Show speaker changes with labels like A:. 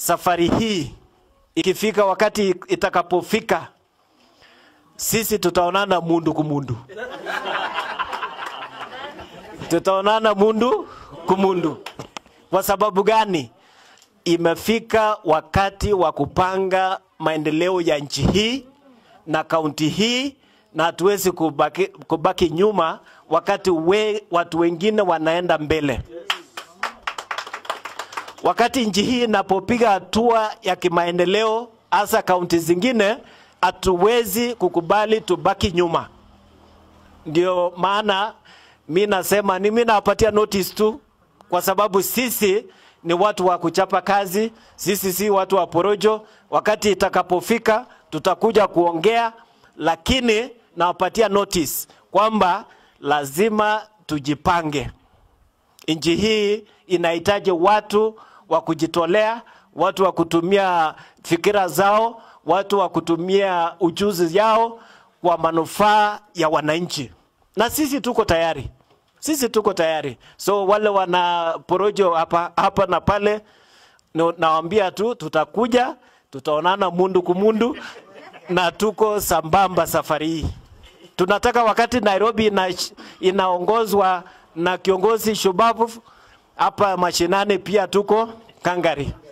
A: safari hii ikifika wakati itakapofika, sisi tutaonana mundu kumundu, tutaonana mundu kumundu. Kwa sababu gani? Imefika wakati wa kupanga maendeleo ya nchi hii na kaunti hii, na hatuwezi kubaki, kubaki nyuma wakati we, watu wengine wanaenda mbele. Wakati nchi hii inapopiga hatua ya kimaendeleo, hasa kaunti zingine, hatuwezi kukubali tubaki nyuma. Ndio maana mi nasema ni mi nawapatia notice tu, kwa sababu sisi ni watu wa kuchapa kazi, sisi si watu wa porojo. Wakati itakapofika tutakuja kuongea, lakini nawapatia notice kwamba lazima tujipange. Nchi hii inahitaji watu wa kujitolea, watu wa kutumia fikira zao, watu wa kutumia ujuzi yao kwa manufaa ya wananchi, na sisi tuko tayari, sisi tuko tayari. So wale wana porojo hapa hapa na pale, nawaambia tu tutakuja, tutaonana mundu kumundu, na tuko sambamba safari hii. Tunataka wakati Nairobi ina, inaongozwa na kiongozi shubabu hapa mashinani pia tuko Kangari.